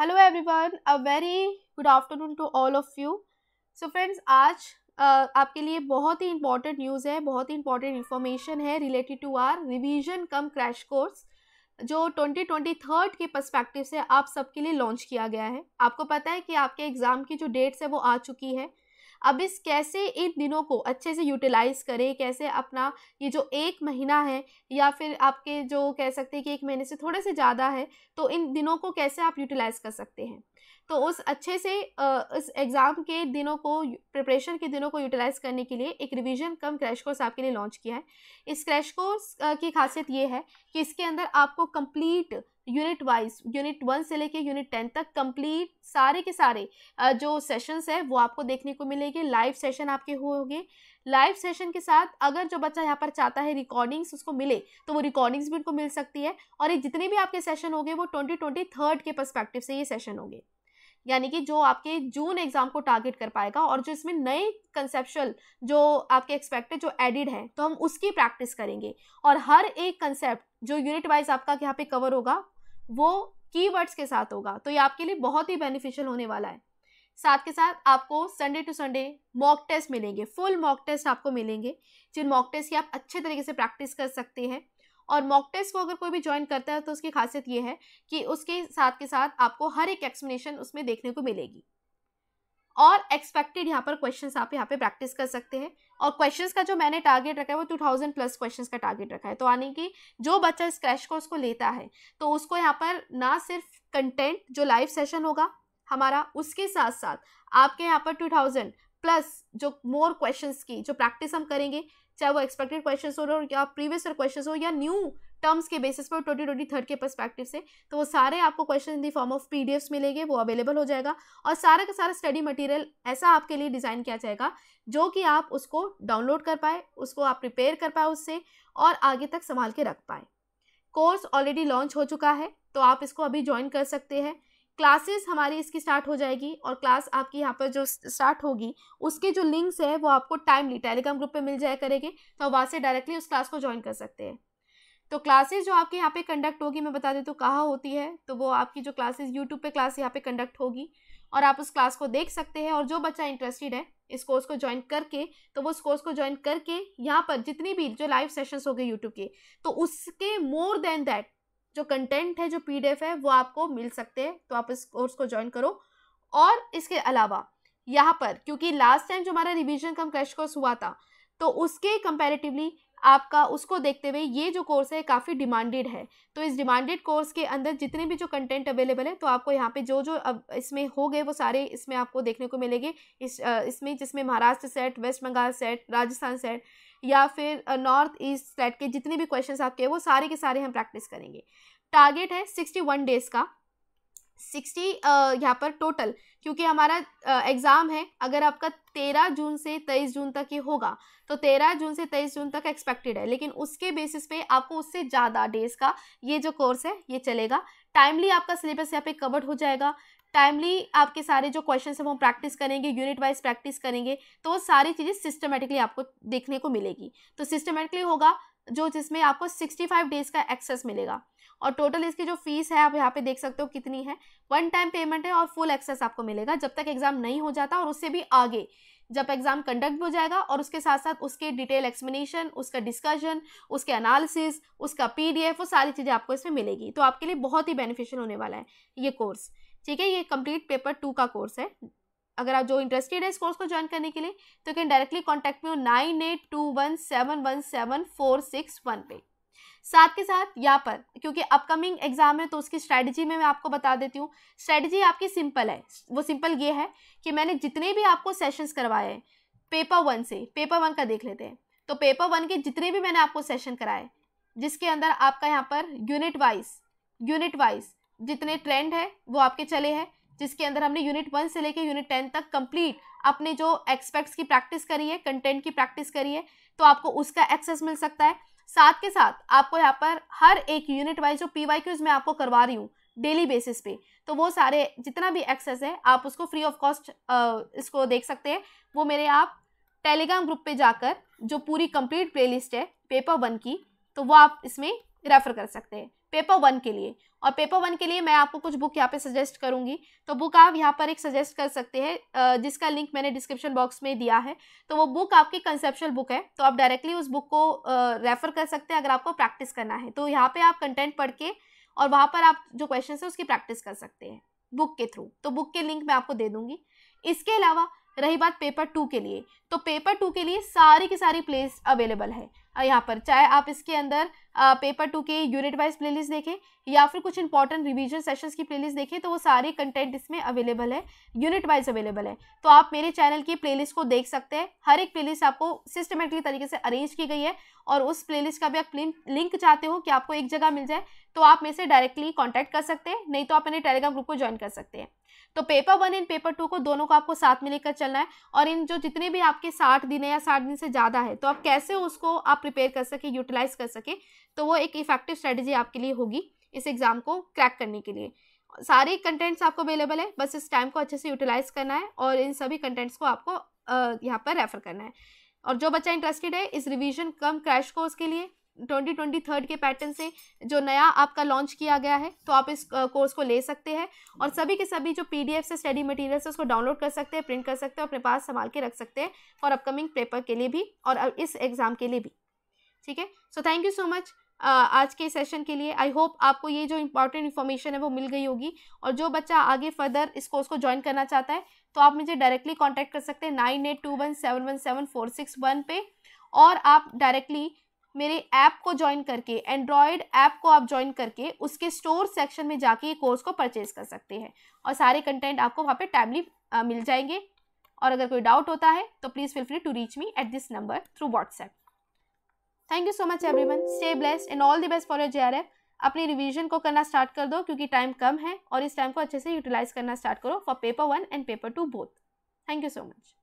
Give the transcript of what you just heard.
hello everyone a very good afternoon to all of you so friends आज uh, आपके लिए बहुत ही इंपॉर्टेंट न्यूज़ है बहुत ही इंपॉर्टेंट इन्फॉर्मेशन है related to our revision cum crash course जो ट्वेंटी ट्वेंटी थर्ड के परस्पेक्टिव से आप सबके लिए लॉन्च किया गया है आपको पता है कि आपके एग्ज़ाम की जो डेट्स है वो आ चुकी है अब इस कैसे इन दिनों को अच्छे से यूटिलाइज़ करें कैसे अपना ये जो एक महीना है या फिर आपके जो कह सकते हैं कि एक महीने से थोड़े से ज़्यादा है तो इन दिनों को कैसे आप यूटिलाइज़ कर सकते हैं तो उस अच्छे से इस एग्ज़ाम के दिनों को प्रिपरेशन के दिनों को यूटिलाइज़ करने के लिए एक रिवीजन कम क्रैश कोर्स आपके लिए लॉन्च किया है इस क्रैश कोर्स की खासियत ये है कि इसके अंदर आपको complete unit wise unit one से लेके यूनिट टेन तक कंप्लीट सारे के सारे जो सेशंस है वो आपको देखने को मिलेंगे लाइव सेशन आपके हुए होंगे लाइव सेशन के साथ अगर जो बच्चा यहाँ पर चाहता है रिकॉर्डिंग्स उसको मिले तो वो रिकॉर्डिंग्स भी उनको मिल सकती है और ये जितने भी आपके सेशन होंगे वो ट्वेंटी ट्वेंटी थर्ड के परस्पेक्टिव से ये सेशन होंगे यानी कि जो आपके जून एग्जाम को टारगेट कर पाएगा और जो इसमें नए कंसेप्शल जो आपके एक्सपेक्टेड जो एडिड हैं तो हम उसकी प्रैक्टिस करेंगे और हर एक कंसेप्ट जो यूनिट वाइज आपका यहाँ पे कवर होगा वो कीवर्ड्स के साथ होगा तो ये आपके लिए बहुत ही बेनिफिशियल होने वाला है साथ के साथ आपको Sunday to Sunday mock test मिलेंगे फुल मॉक टेस्ट आपको मिलेंगे जिन मॉक टेस्ट की आप अच्छे तरीके से प्रैक्टिस कर सकते हैं और मॉक टेस्ट को अगर कोई भी ज्वाइन करता है तो उसकी खासियत ये है कि उसके साथ के साथ आपको हर एक एक्सप्लेनेशन उसमें देखने को मिलेगी और एक्सपेक्टेड यहाँ पर क्वेश्चंस आप यहाँ पे प्रैक्टिस कर सकते हैं और क्वेश्चंस का जो मैंने टारगेट रखा है वो 2000 प्लस क्वेश्चंस का टारगेट रखा है तो यानी कि जो बच्चा इस क्रैश कोर्स को लेता है तो उसको यहाँ पर ना सिर्फ कंटेंट जो लाइव सेशन होगा हमारा उसके साथ साथ आपके यहाँ पर टू प्लस जो मोर क्वेश्चंस की जो प्रैक्टिस हम करेंगे चाहे वो एक्सपेक्टेड क्वेश्चन हो हो या प्रीवियस ईयर क्वेश्चन हो या न्यू टर्म्स के बेसिस पर ट्वेंटी ट्वेंटी थर्ड के परस्पेक्टिव से तो वो सारे आपको question in the form of P मिलेंगे वो अवेलेबल हो जाएगा और सारा का सारा स्टडी मटेरियल ऐसा आपके लिए डिज़ाइन किया जाएगा जो कि आप उसको डाउनलोड कर पाए उसको आप प्रिपेयर कर पाए उससे और आगे तक संभाल के रख पाए कोर्स ऑलरेडी लॉन्च हो चुका है तो आप इसको अभी ज्वाइन कर सकते हैं क्लासेस हमारी इसकी स्टार्ट हो जाएगी और क्लास आपकी यहाँ पर जो स्टार्ट होगी उसके जो लिंक्स है वो आपको टाइमली टेलीग्राम ग्रुप पे मिल जाया करेंगे तो आप वहाँ से डायरेक्टली उस क्लास को ज्वाइन कर सकते हैं तो क्लासेस जो आपके यहाँ पे कंडक्ट होगी मैं बता दें तो कहाँ होती है तो वो आपकी जो क्लासेज यूट्यूब पर क्लास यहाँ पर कंडक्ट होगी और आप उस क्लास को देख सकते हैं और जो बच्चा इंटरेस्टेड है इस कोर्स को ज्वाइन करके तो वो उस कोर्स को ज्वाइन करके यहाँ पर जितनी भी जो लाइव सेशंस हो गए यूट्यूब के तो उसके मोर देन दैट जो कंटेंट है जो पी है वो आपको मिल सकते हैं तो आप इस कोर्स को ज्वाइन करो और इसके अलावा यहाँ पर क्योंकि लास्ट टाइम जो हमारा रिविजन कम क्रैश कोर्स हुआ था तो उसके कंपैरेटिवली आपका उसको देखते हुए ये जो कोर्स है काफ़ी डिमांडेड है तो इस डिमांडेड कोर्स के अंदर जितने भी जो कंटेंट अवेलेबल है तो आपको यहाँ पे जो जो अब इसमें हो गए वो सारे इसमें आपको देखने को मिलेंगे इस इसमें जिसमें Maharashtra SET west Bengal SET Rajasthan SET या फिर नॉर्थ ईस्ट सेट के जितने भी क्वेश्चन आपके वो सारे के सारे हम प्रैक्टिस करेंगे टारगेट है सिक्सटी वन डेज़ का सिक्सटी यहाँ पर टोटल क्योंकि हमारा एग्ज़ाम है अगर आपका तेरह जून से तेईस जून तक ये होगा तो तेरह जून से तेईस जून तक एक्सपेक्टेड है लेकिन उसके बेसिस पे आपको उससे ज़्यादा डेज का ये जो कोर्स है ये चलेगा टाइमली आपका सिलेबस यहाँ पे कवर्ड हो जाएगा टाइमली आपके सारे जो क्वेश्चन हैं वो हम प्रैक्टिस करेंगे यूनिट वाइज प्रैक्टिस करेंगे तो वो सारी चीज़ें सिस्टमेटिकली आपको देखने को मिलेगी तो सिस्टमेटिकली होगा जो जिसमें आपको सिक्सटी फाइव डेज़ का एक्सेस मिलेगा और टोटल इसकी जो फीस है आप यहाँ पे देख सकते हो कितनी है वन टाइम पेमेंट है और फुल एक्सेस आपको मिलेगा जब तक एग्जाम नहीं हो जाता और उससे भी आगे जब एग्जाम कंडक्ट हो जाएगा और उसके साथ साथ उसके डिटेल एक्सप्लेनेशन उसका डिस्कशन उसके एनालिसिस उसका पीडीएफ वो सारी चीज़ें आपको इसमें मिलेगी तो आपके लिए बहुत ही बेनिफिशियल होने वाला है ये कोर्स ठीक है ये कंप्लीट पेपर टू का कोर्स है अगर आप जो इंटरेस्टेड है इस कोर्स को ज्वाइन करने के लिए तो कैन डायरेक्टली कॉन्टैक्ट में हो nine eight two one seven one seven four six one पे साथ के साथ यहाँ पर क्योंकि अपकमिंग एग्जाम है तो उसकी स्ट्रैटेजी में मैं आपको बता देती हूँ स्ट्रैटेजी आपकी सिंपल है वो सिंपल ये है कि मैंने जितने भी आपको सेशंस करवाए हैं पेपर वन से पेपर वन का देख लेते हैं तो पेपर वन के जितने भी मैंने आपको सेशन कराए जिसके अंदर आपका यहाँ पर यूनिट वाइज यूनिट वाइज जितने ट्रेंड है वो आपके चले हैं जिसके अंदर हमने यूनिट वन से लेकर यूनिट टेन तक कंप्लीट अपने जो एक्सपेक्ट्स की प्रैक्टिस करी है कंटेंट की प्रैक्टिस करी है तो आपको उसका एक्सेस मिल सकता है साथ के साथ आपको यहाँ पर हर एक यूनिट वाइज जो पी वाई क्यूज मैं आपको करवा रही हूँ डेली बेसिस पे तो वो सारे जितना भी एक्सेस है आप उसको फ्री ऑफ कॉस्ट इसको देख सकते हैं वो मेरे आप टेलीग्राम ग्रुप पे जाकर जो पूरी कंप्लीट प्लेलिस्ट है पेपर वन की तो वो आप इसमें रेफर कर सकते हैं पेपर वन के लिए और पेपर वन के लिए मैं आपको कुछ बुक यहाँ पे सजेस्ट करूँगी तो बुक आप यहाँ पर एक सजेस्ट कर सकते हैं जिसका लिंक मैंने डिस्क्रिप्शन बॉक्स में दिया है तो वो बुक आपकी कंसेप्शल बुक है तो आप डायरेक्टली उस बुक को रेफ़र कर सकते हैं अगर आपको प्रैक्टिस करना है तो यहाँ पर आप कंटेंट पढ़ के और वहाँ पर आप जो क्वेश्चन है उसकी प्रैक्टिस कर सकते हैं बुक के थ्रू तो बुक के लिंक मैं आपको दे दूँगी इसके अलावा रही बात पेपर टू के लिए तो पेपर टू के लिए सारी के सारी प्लेस अवेलेबल है यहाँ पर चाहे आप इसके अंदर पेपर टू के यूनिट वाइज प्लेलिस्ट देखें या फिर कुछ इंपॉर्टेंट रिवीजन सेशंस की प्लेलिस्ट देखें तो वो सारे कंटेंट इसमें अवेलेबल है यूनिट वाइज अवेलेबल है तो आप मेरे चैनल की प्लेलिस्ट को देख सकते हैं हर एक प्लेलिस्ट आपको सिस्टमेटिकली तरीके से अरेंज की गई है और उस लिस्ट का भी आप लिंक चाहते हो कि आपको एक जगह मिल जाए तो आप मेरे से डायरेक्टली कॉन्टैक्ट कर सकते हैं नहीं तो आप मेरे टेलीग्राम ग्रुप को ज्वाइन कर सकते हैं तो paper one and paper two को दोनों को आपको साथ में लेकर चलना है और इन जो जितने भी आप आपके साठ दिन है या साठ दिन से ज़्यादा है तो आप कैसे उसको आप प्रिपेयर कर सके यूटिलाइज कर सके तो वो एक इफेक्टिव स्ट्रेटजी आपके लिए होगी इस एग्ज़ाम को क्रैक करने के लिए सारे कंटेंट्स आपको अवेलेबल है बस इस टाइम को अच्छे से यूटिलाइज करना है और इन सभी कंटेंट्स को आपको यहाँ पर रेफर करना है और जो बच्चा इंटरेस्टेड है इस रिवीजन कम क्रैश कोर्स के लिए ट्वेंटी ट्वेंटी थर्ड के पैटर्न से जो नया आपका लॉन्च किया गया है तो आप इस कोर्स को ले सकते हैं और सभी के सभी जो पी से स्टडी मटेरियल्स है उसको डाउनलोड कर सकते हैं प्रिंट कर सकते हैं अपने पास संभाल के रख सकते हैं और अपकमिंग पेपर के लिए भी और इस एग्ज़ाम के लिए भी ठीक है so thank you so much आज के सेशन के लिए आई होप आपको ये जो इंपॉर्टेंट इन्फॉर्मेशन है वो मिल गई होगी और जो बच्चा आगे फर्दर इस कोर्स को ज्वाइन करना चाहता है तो आप मुझे डायरेक्टली कॉन्टैक्ट कर सकते हैं nine eight two one seven one seven four six one पे और आप डायरेक्टली मेरे ऐप को ज्वाइन करके एंड्रॉयड ऐप को आप ज्वाइन करके उसके स्टोर सेक्शन में जाके ये कोर्स को परचेज कर सकते हैं और सारे कंटेंट आपको वहाँ पे टाइमली मिल जाएंगे और अगर कोई डाउट होता है तो please feel free to reach me at this number through WhatsApp thank you so much every one stay bless and all the best for your J अपनी रिविजन को करना स्टार्ट कर दो क्योंकि टाइम कम है और इस टाइम को अच्छे से यूटिलाइज करना स्टार्ट करो for paper one and paper two both thank you so much